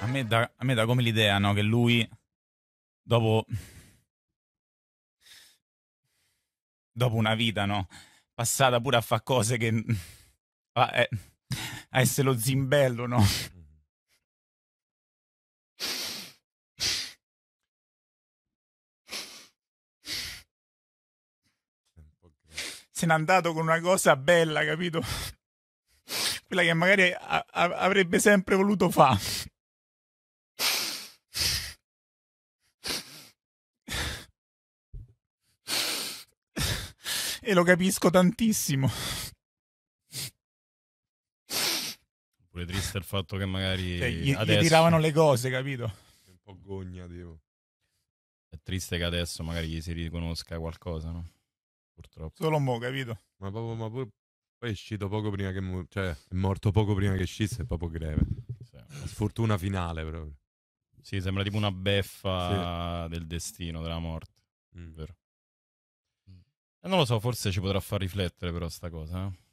A me da, a me da come l'idea, no? Che lui, dopo... Dopo una vita, no? Passata pure a fare cose che... Eh, a essere lo zimbello, no? se n'è andato con una cosa bella, capito? Quella che magari a- a- avrebbe sempre voluto fare. E lo capisco tantissimo. Pure triste il fatto che magari cioè, gli, adesso... gli tiravano le cose, capito? È un po' gogna, tipo. È triste che adesso magari gli si riconosca qualcosa, no? purtroppo. Solo mo, capito? Ma proprio, ma pur... poi è uscito poco prima che, mu- cioè, è morto poco prima che uscisse, è proprio greve. Sì. Sfortuna finale proprio. Sì, sembra tipo una beffa sì. del destino, della morte. Mm. Vero. Mm. non lo so, forse ci potrà far riflettere però sta cosa, eh?